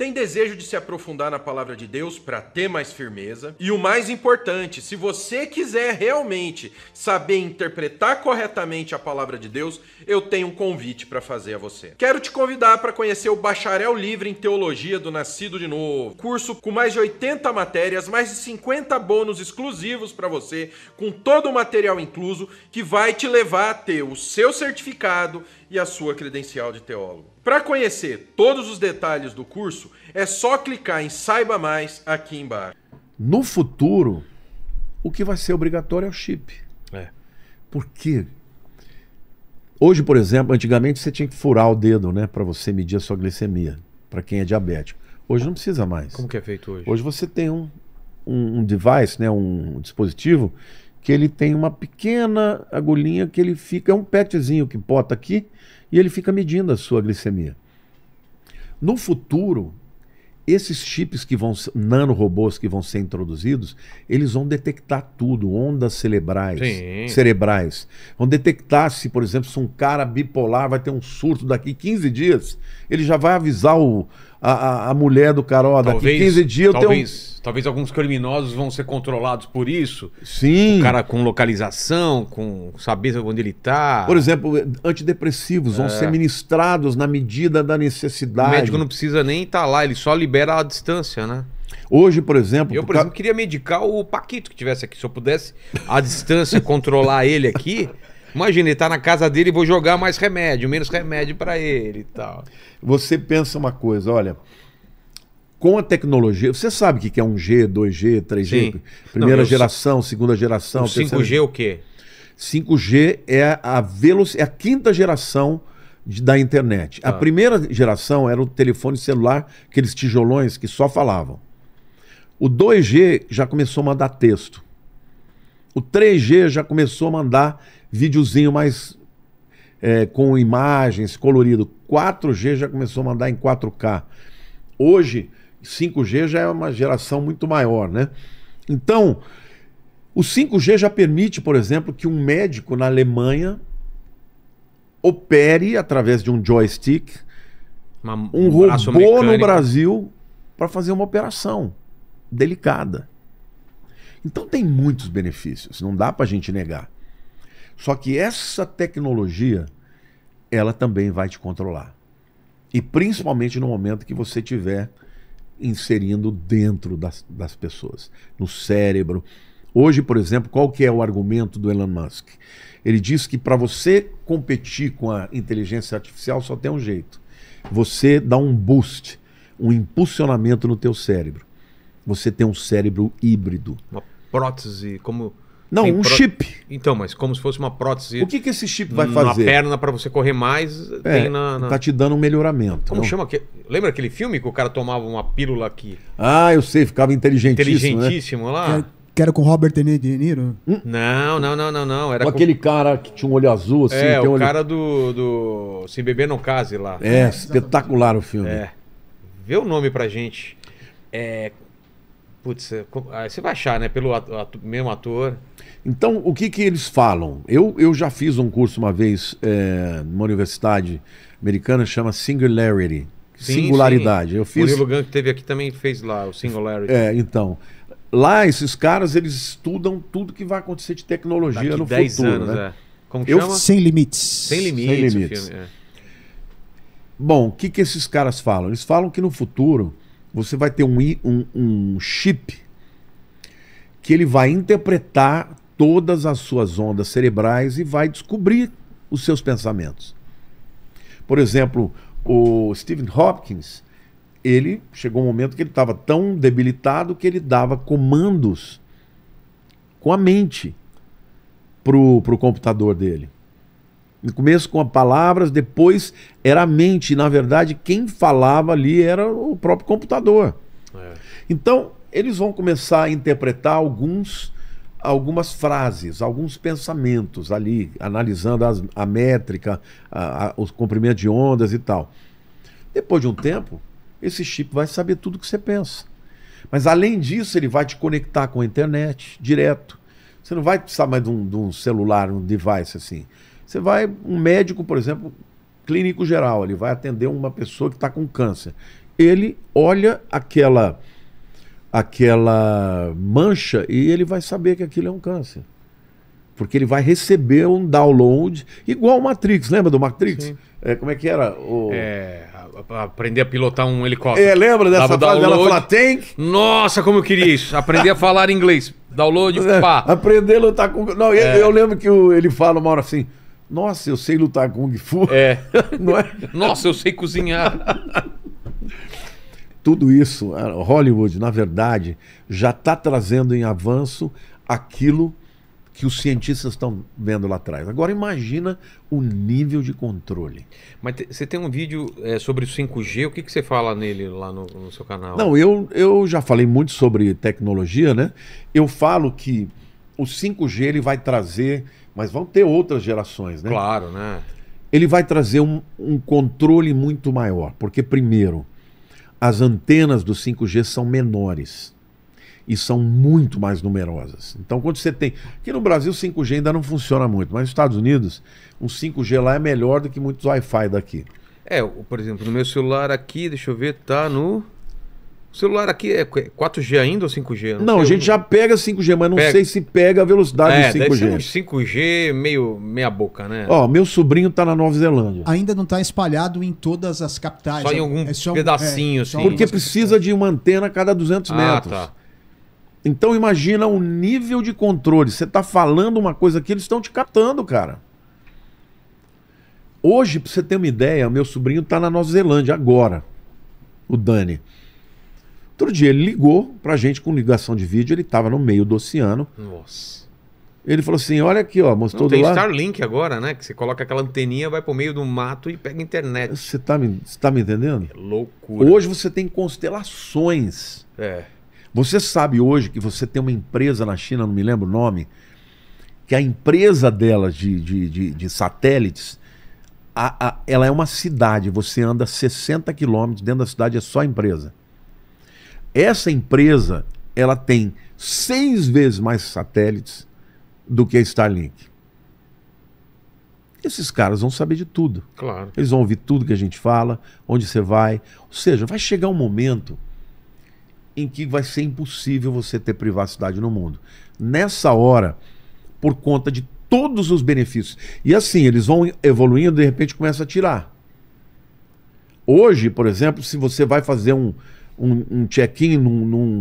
Tem desejo de se aprofundar na palavra de Deus para ter mais firmeza? E o mais importante, se você quiser realmente saber interpretar corretamente a palavra de Deus, eu tenho um convite para fazer a você. Quero te convidar para conhecer o Bacharel Livre em Teologia do Nascido de Novo, curso com mais de 80 matérias, mais de 50 bônus exclusivos para você, com todo o material incluso, que vai te levar a ter o seu certificado e a sua credencial de teólogo. Para conhecer todos os detalhes do curso, é só clicar em Saiba Mais aqui embaixo. No futuro, o que vai ser obrigatório é o chip. É. Por quê? Hoje, por exemplo, antigamente você tinha que furar o dedo, né, para você medir a sua glicemia, para quem é diabético. Hoje não precisa mais. Como que é feito hoje? Hoje você tem um, um, um device, né, um dispositivo que ele tem uma pequena agulhinha que ele fica, é um petzinho que bota aqui e ele fica medindo a sua glicemia. No futuro, esses chips que vão, nanorobôs que vão ser introduzidos, eles vão detectar tudo, ondas cerebrais, Sim. cerebrais. Vão detectar se, por exemplo, se um cara bipolar vai ter um surto daqui 15 dias, ele já vai avisar o, a, a, mulher do cara, ó, talvez, 15 dias talvez, eu talvez, tenho... Talvez alguns criminosos vão ser controlados por isso. Sim. O cara com localização, com saber onde ele está. Por exemplo, antidepressivos é. vão ser ministrados na medida da necessidade. O médico não precisa nem estar tá lá, ele só libera a distância, né? Hoje, por exemplo. Eu, por exemplo, ca... queria medicar o Paquito que tivesse aqui. Se eu pudesse, à distância, controlar ele aqui, Imagina, ele tá na casa dele e vou jogar mais remédio, menos remédio para ele e tal. Você pensa uma coisa, olha. Com a tecnologia, você sabe o que é 1G, 2G, 3G? Sim. Primeira Não, geração, segunda geração. O 5G terceira... É o quê? 5G é a, velo... é a quinta geração de, da internet. Ah. A primeira geração era o telefone celular, aqueles tijolões que só falavam. O 2G já começou a mandar texto. O 3G já começou a mandar videozinho mais é, com imagens, colorido. 4G já começou a mandar em 4K. Hoje, 5G já é uma geração muito maior, né? Então, o 5G já permite, por exemplo, que um médico na Alemanha opere através de um joystick uma, um, um robô mecânico. no Brasil para fazer uma operação delicada. Então tem muitos benefícios, não dá para a gente negar. Só que essa tecnologia, ela também vai te controlar. E principalmente no momento que você estiver inserindo dentro das, das pessoas, no cérebro. Hoje, por exemplo, qual que é o argumento do Elon Musk? Ele diz que para você competir com a inteligência artificial só tem um jeito. Você dá um boost, um impulsionamento no teu cérebro. Você tem um cérebro híbrido. Uma prótese, como não, Tem um chip. Então, mas como se fosse uma prótese. O que, que esse chip vai fazer? Uma perna para você correr mais. É, na, na... Tá te dando um melhoramento. Como não? chama? Que... Lembra aquele filme que o cara tomava uma pílula aqui? Ah, eu sei, ficava inteligentíssimo. Né? Inteligentíssimo né? lá. É... Que era com Robert De Niro? Hum? Não, não, não, não, não. Era com aquele cara que tinha um olho azul, assim. É, o olho... cara do, do Se Beber Não Case lá. É, é espetacular o filme. É. Vê o nome pra gente. É Putz, é, você vai achar, né? Pelo ato, mesmo ator. Então, o que que eles falam? Eu, eu já fiz um curso uma vez é, numa universidade americana, chama Singularity. Sim, singularidade. Sim. Eu fiz... O Murilo que teve aqui também fez lá, o Singularity. É, então. Lá, esses caras, eles estudam tudo que vai acontecer de tecnologia Daqui no 10 futuro, anos, né? É. Como que eu... chama? Sem Limites. Sem Limites. Sem limites. Filme, é. Bom, o que que esses caras falam? Eles falam que no futuro você vai ter um, um, um chip que ele vai interpretar todas as suas ondas cerebrais e vai descobrir os seus pensamentos. Por exemplo, o Stephen Hopkins, ele chegou um momento que ele estava tão debilitado que ele dava comandos com a mente para o computador dele. No começo com as palavras, depois era a mente. na verdade, quem falava ali era o próprio computador. É. Então, eles vão começar a interpretar alguns algumas frases, alguns pensamentos ali, analisando as, a métrica, a, a, os comprimentos de ondas e tal. Depois de um tempo, esse chip vai saber tudo que você pensa. Mas além disso, ele vai te conectar com a internet direto. Você não vai precisar mais de um, de um celular, um device assim. Você vai, um médico, por exemplo, clínico geral, ele vai atender uma pessoa que está com câncer. Ele olha aquela, aquela mancha e ele vai saber que aquilo é um câncer. Porque ele vai receber um download, igual o Matrix, lembra do Matrix? É, como é que era? O... É, aprender a pilotar um helicóptero. É, lembra dessa Dava frase dela tank? Nossa, como eu queria isso. Aprender a falar inglês. Download, é, pá. Aprender a lutar com... Não, é. eu, eu, lembro que o, ele fala uma hora assim, nossa, eu sei lutar Kung Fu. É. Não é? Nossa, eu sei cozinhar. Tudo isso, ah, Hollywood, na verdade, já está trazendo em avanço aquilo que os cientistas estão vendo lá atrás. Agora imagina o nível de controle. Mas você tem um vídeo é, sobre o 5G, o que, que você fala nele lá no, no seu canal? Não, eu, eu já falei muito sobre tecnologia, né? Eu falo que o 5G ele vai trazer, mas vão ter outras gerações, né? Claro, né? Ele vai trazer um, um controle muito maior, porque primeiro, as antenas do 5G são menores e são muito mais numerosas. Então, quando você tem. Aqui no Brasil, 5G ainda não funciona muito, mas nos Estados Unidos, um 5G lá é melhor do que muitos Wi-Fi daqui. É, por exemplo, no meu celular aqui, deixa eu ver, tá no o celular aqui é 4G ainda ou 5G? Não, não a gente já pega 5G, mas não pega. sei se pega a velocidade é, do 5G. É, um 5G meio meia boca, né? Ó, meu sobrinho tá na Nova Zelândia. Ainda não tá espalhado em todas as capitais. Só em é algum é só, pedacinho, é, assim. Porque precisa assim. de uma antena a cada 200 ah, metros. Tá. Então imagina o nível de controle. Você tá falando uma coisa que eles estão te captando, cara. Hoje, pra você ter uma ideia, meu sobrinho tá na Nova Zelândia agora. O Dani. Outro dia ele ligou pra gente com ligação de vídeo, ele tava no meio do oceano. Nossa. Ele falou assim: olha aqui, ó, mostrou Não, tem do lado. Starlink agora, né? Que você coloca aquela anteninha, vai pro meio do mato e pega internet. Você tá me, você tá me entendendo? É loucura. Hoje você tem constelações. É. Você sabe hoje que você tem uma empresa na China, não me lembro o nome, que a empresa dela de, de, de, de satélites, a, a, ela é uma cidade. Você anda 60 quilômetros dentro da cidade, é só empresa. Essa empresa ela tem seis vezes mais satélites do que a Starlink. Esses caras vão saber de tudo. Claro. Eles vão ouvir tudo que a gente fala, onde você vai. Ou seja, vai chegar um momento em que vai ser impossível você ter privacidade no mundo. Nessa hora, por conta de todos os benefícios. E assim, eles vão evoluindo e de repente começa a tirar. Hoje, por exemplo, se você vai fazer um, um, um check-in num, num,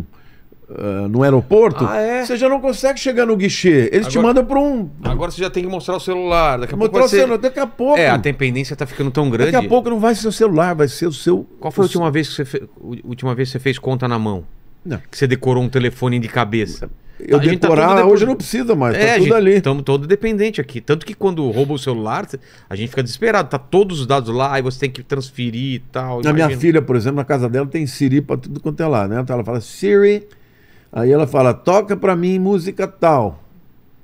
uh, ah, no aeroporto, ah, é? você já não consegue chegar no guichê. Eles agora, te mandam para um. Agora você já tem que mostrar o celular. Daqui a mostrar pouco. o celular, daqui a pouco. É, a dependência tá ficando tão grande. Daqui a pouco não vai ser o celular, vai ser o seu. Qual foi a última vez que você fe... última vez que você fez conta na mão? Não. Que você decorou um telefone de cabeça. Eu tá decorar tá hoje não precisa mais, tá é, tá tudo gente, ali. Estamos todo dependente aqui. Tanto que quando rouba o celular, a gente fica desesperado. Tá todos os dados lá, aí você tem que transferir e tal. Na minha filha, por exemplo, na casa dela tem Siri para tudo quanto é lá, né? Então ela fala Siri, aí ela fala, toca para mim música tal.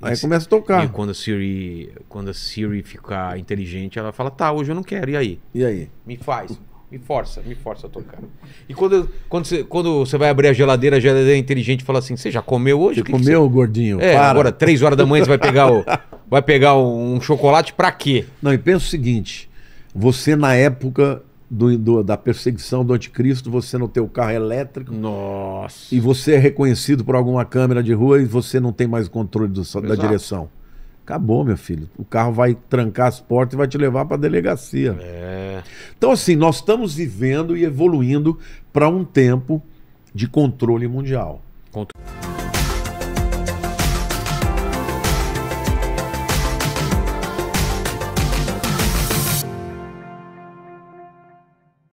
Aí começa a tocar. E quando a Siri, quando a Siri ficar inteligente, ela fala, tá, hoje eu não quero, e aí? E aí? Me faz. Me força, me força a tocar. E quando, quando, você, quando você vai abrir a geladeira, a geladeira é inteligente fala assim: Você já comeu hoje? Você que comeu, que você... gordinho? É, para. agora, três horas da manhã, você vai pegar, o, vai pegar um chocolate pra quê? Não, e pensa o seguinte: você, na época do, do, da perseguição do anticristo, você no teu carro elétrico. Nossa. E você é reconhecido por alguma câmera de rua e você não tem mais controle do, da direção. Acabou, meu filho. O carro vai trancar as portas e vai te levar para a delegacia. É. Então, assim, nós estamos vivendo e evoluindo para um tempo de controle mundial. Contro...